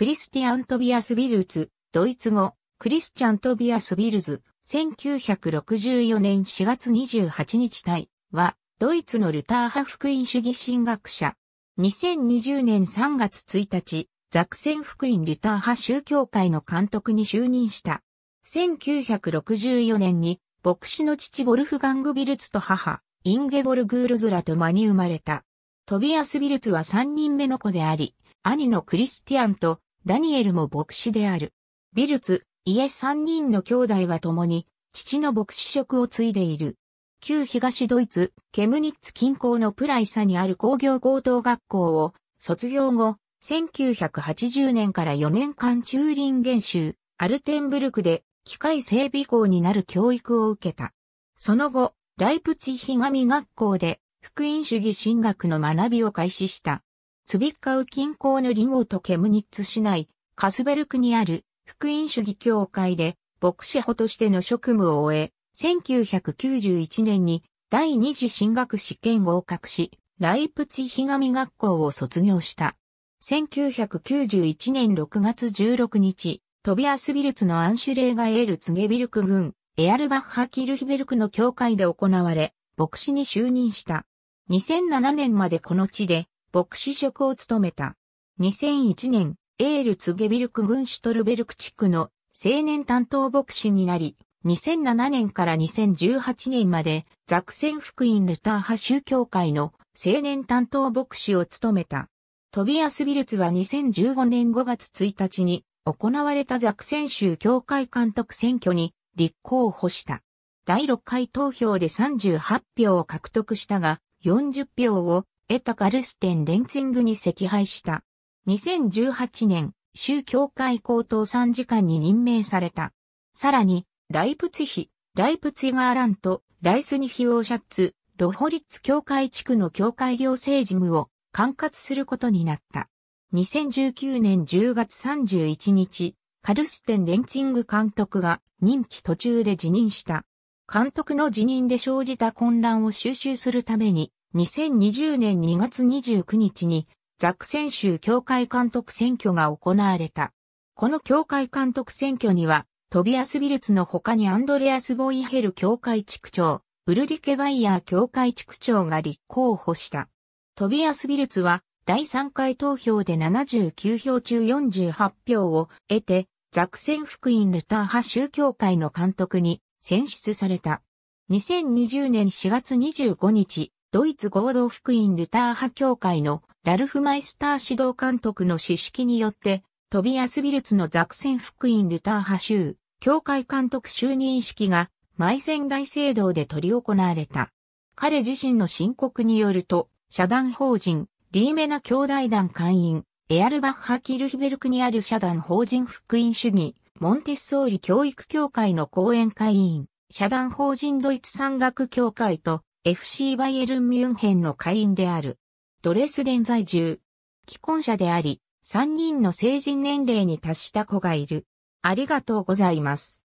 クリスティアン・トビアス・ビルツ、ドイツ語、クリスチャン・トビアス・ビルズ、1964年4月28日体は、ドイツのルター派福音主義神学者。2020年3月1日、ザクセン福音ルター派宗教会の監督に就任した。1964年に、牧師の父ボルフガング・ビルツと母、インゲボルグールズラと間に生まれた。トビアス・ビルツは3人目の子であり、兄のクリスティアンとダニエルも牧師である。ビルツ、イエ三人の兄弟は共に、父の牧師職を継いでいる。旧東ドイツ、ケムニッツ近郊のプライサにある工業高等学校を、卒業後、1980年から4年間チューリン州、アルテンブルクで、機械整備校になる教育を受けた。その後、ライプツィヒガミ学校で、福音主義神学の学びを開始した。ツビッカウ近郊のリゴートケムニッツ市内、カスベルクにある福音主義教会で牧師補としての職務を終え、1991年に第二次進学試験合格し、ライプツィヒガミ学校を卒業した。1991年6月16日、トビアスビルツのアンシュレーガエールツゲビルク軍、エアルバッハキルヒベルクの教会で行われ、牧師に就任した。2007年までこの地で、牧師職を務めた。2001年、エールツゲビルク郡シュトルベルク地区の青年担当牧師になり、2007年から2018年まで、ザクセン福音ルター派宗教会の青年担当牧師を務めた。トビアス・ビルツは2015年5月1日に行われたザクセン州教会監督選挙に立候補した。第6回投票で38票を獲得したが、40票を得たカルステン・レンツィングに赤配した。2018年、州教会高等参事官に任命された。さらに、ライプツヒ、ライプツィガーラント、ライスニヒオーシャッツ、ロホリッツ教会地区の教会行政事務を管轄することになった。2019年10月31日、カルステン・レンツィング監督が任期途中で辞任した。監督の辞任で生じた混乱を収集するために、2020年2月29日にザクセン州教会監督選挙が行われた。この教会監督選挙には、トビアス・ビルツの他にアンドレアス・ボイヘル教会地区長、ウルリケ・バイヤー教会地区長が立候補した。トビアス・ビルツは第3回投票で79票中48票を得て、ザクセン福音ルター派宗教会の監督に選出された。2020年4月25日、ドイツ合同福音ルター派協会のラルフ・マイスター指導監督の指式によって、トビアス・ビルツのザクセン福音ルター派州、教会監督就任式が、セ線大聖堂で取り行われた。彼自身の申告によると、社団法人、リーメナ兄弟団会員、エアルバッハ・キルヒベルクにある社団法人福音主義、モンテッソーリ教育協会の講演会員、社団法人ドイツ山岳協会と、FC バイエルン・ミュンヘンの会員である。ドレスデン在住。既婚者であり、3人の成人年齢に達した子がいる。ありがとうございます。